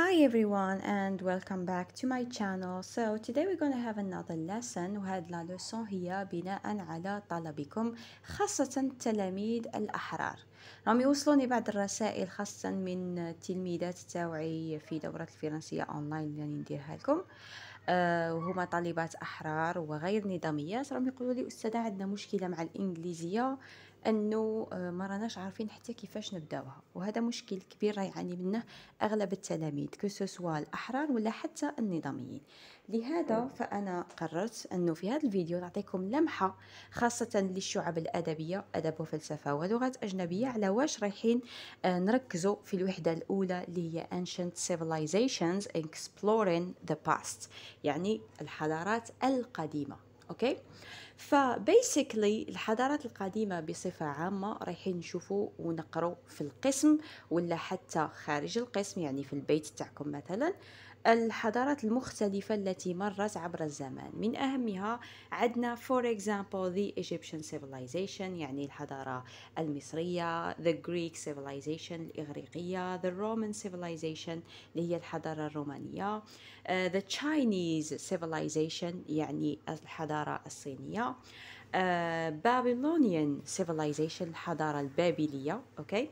hi everyone and welcome back to my channel so today we're going to have another lesson وهذه لا لوسون هي بناء على طلبكم خاصة التلاميذ الأحرار راهم يوصلوني بعض الرسائل خاصة من تلميذات تاوعي في دورة الفرنسية أونلاين اللي راني نديرها لكم آه وهما طالبات أحرار وغير نظاميات راهم يقولوا لي أستاذة عندنا مشكلة مع الإنجليزية انه آه، ما راناش عارفين حتى كيفاش نبداوها وهذا مشكل كبير راه يعاني منه اغلب التلاميذ كو الاحرار ولا حتى النظاميين لهذا فانا قررت انه في هذا الفيديو نعطيكم لمحه خاصه للشعب الادبيه ادب وفلسفه ولغات اجنبيه على واش رايحين آه، نركزوا في الوحده الاولى اللي هي ancient civilizations exploring the past يعني الحضارات القديمه اوكي فبيسكلي الحضارات القديمه بصفه عامه رايحين نشوفوا ونقروا في القسم ولا حتى خارج القسم يعني في البيت تاعكم مثلا الحضارات المختلفة التي مرت عبر الزمان من أهمها عندنا for example the Egyptian civilization يعني الحضارة المصرية the Greek civilization الإغريقية the Roman civilization اللي هي الحضارة الرومانية uh, the Chinese civilization يعني الحضارة الصينية uh, Babylonian civilization الحضارة البابلية okay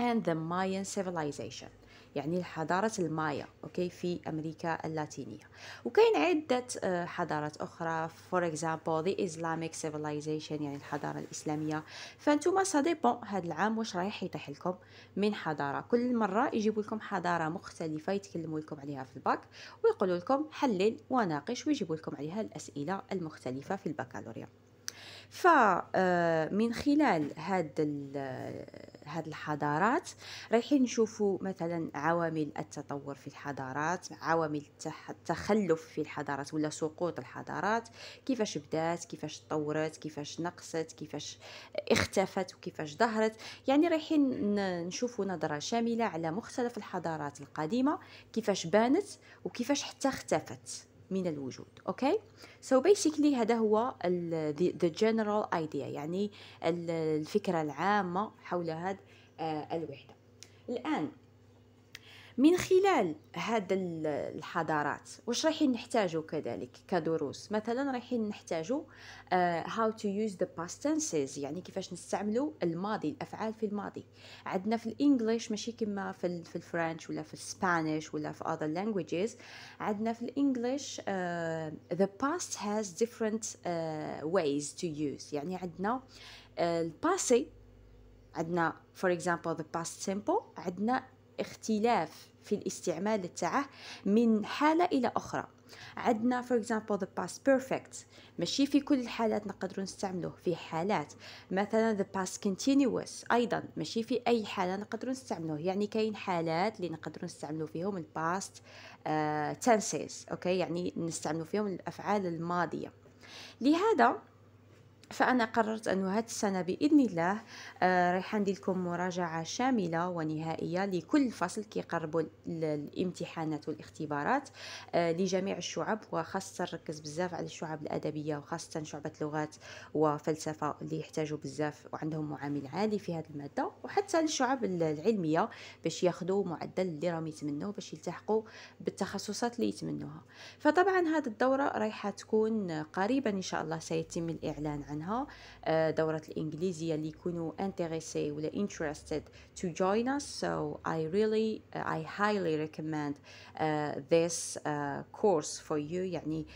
and the Mayan civilization يعني حضارة المايا أوكي في أمريكا اللاتينية وكان عدة آه، حضارات أخرى فور اكزامبل the Islamic civilization يعني الحضارة الإسلامية فانتوما سا ديبون هاد العام واش رايح يطيح لكم من حضارة كل مرة يجيب لكم حضارة مختلفة يتكلموا لكم عليها في الباك ويقولوا لكم حلل وناقش ويجيبوا لكم عليها الأسئلة المختلفة في البكالوريا فمن آه، خلال هاد هاد الحضارات رايحين نشوفوا مثلا عوامل التطور في الحضارات عوامل التخلف في الحضارات ولا سقوط الحضارات كيفاش بدات كيفاش تطورت كيفاش نقصت كيفاش اختفت وكيفاش ظهرت يعني رايحين نشوفوا نظره شامله على مختلف الحضارات القديمه كيفاش بانت وكيفاش حتى اختفت من الوجود اوكي سو بيسيكلي هذا هو ذا جنرال ايديا يعني الفكره العامه حول هذه آه، الوحده الان من خلال هذا الحضارات واش رايحين نحتاجو كذلك كدروس مثلا رايحين نحتاجو هاو تو يوز ذا باست تنسز يعني كيفاش نستعملو الماضي الافعال في الماضي عندنا في الانجليش ماشي كما في في الفرنش ولا في السبانيش ولا في اذر languages عندنا في الانجليش ذا آه، the past has different تو آه، ways to use يعني عندنا آه، الباسي عندنا فور اكزامبل ذا past simple عندنا اختلاف في الاستعمال تاعه من حاله الى اخرى عندنا فور اكزامبل ذا باست بيرفكت ماشي في كل الحالات نقدر نستعملوه في حالات مثلا ذا باست كونتينيوس ايضا ماشي في اي حاله نقدر نستعملوه يعني كاين حالات اللي نقدر نستعمله فيهم الباست آه، تنسيس اوكي يعني نستعمله فيهم الافعال الماضيه لهذا فأنا قررت أنه هاد السنة بإذن الله آه، رايحة ندير لكم مراجعة شاملة ونهائية لكل فصل كيقربوا الامتحانات والاختبارات آه، لجميع الشعب وخاصة نركز بزاف على الشعب الأدبية وخاصة شعبة لغات وفلسفة اللي يحتاجوا بزاف وعندهم معامل عالي في هذه المادة وحتى الشعب العلمية باش ياخذوا معدل اللي راهم يتمنوه باش يلتحقوا بالتخصصات اللي يتمنوها فطبعا هذه الدورة رايحة تكون قريبا إن شاء الله سيتم الإعلان عنها عنها آه، دورة الإنجليزية اللي يكونوا انتريسي ولا interested to join us so I really I highly recommend آه، this آه، course for you يعني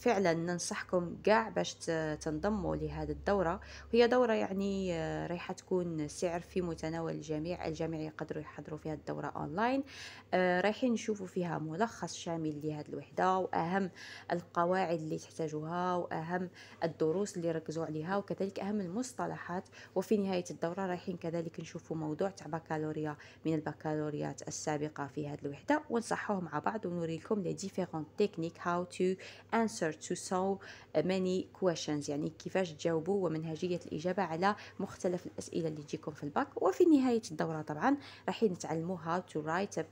فعلا ننصحكم قاع باش تنضموا لهذه الدورة وهي دورة يعني رايحة تكون سعر في متناول الجميع الجميع يقدروا يحضروا فيها الدورة أونلاين رايحين نشوفوا فيها ملخص شامل لهذه الوحدة وأهم القواعد اللي تحتاجوها وأهم الدروس اللي ركزوا عليها وكذلك أهم المصطلحات وفي نهاية الدورة رايحين كذلك نشوفوا موضوع تاع بكالوريا من البكالوريات السابقة في هذه الوحدة ونصحوه مع بعض ونوريكم لي ديفيرون تكنيك هاو تو انسر تو سو ماني كويشنز يعني كيفاش تجاوبوا ومنهجية الإجابة على مختلف الأسئلة اللي تجيكم في الباك وفي نهاية الدورة طبعا رايحين نتعلموا هاو تو رايت ا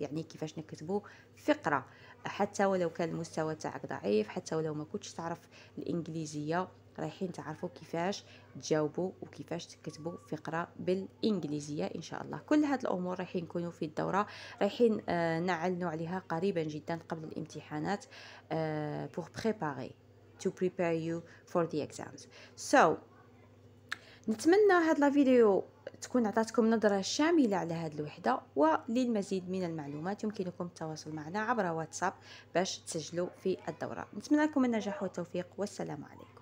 يعني كيفاش نكتبوا فقرة حتى ولو كان المستوى تاعك ضعيف حتى ولو ما كنتش تعرف الانجليزيه رايحين تعرفوا كيفاش تجاوبوا وكيفاش تكتبوا فقره بالانجليزيه ان شاء الله كل هاد الامور رايحين نكونوا في الدوره رايحين آه نعلنوا عليها قريبا جدا قبل الامتحانات آه بريباري préparer to prepare you for the exams so نتمنى هاد لا فيديو تكون عطاتكم نظرة شاملة على هاد الوحدة وللمزيد من المعلومات يمكنكم التواصل معنا عبر واتساب باش تسجلوا في الدورة نتمنى لكم النجاح والتوفيق والسلام عليكم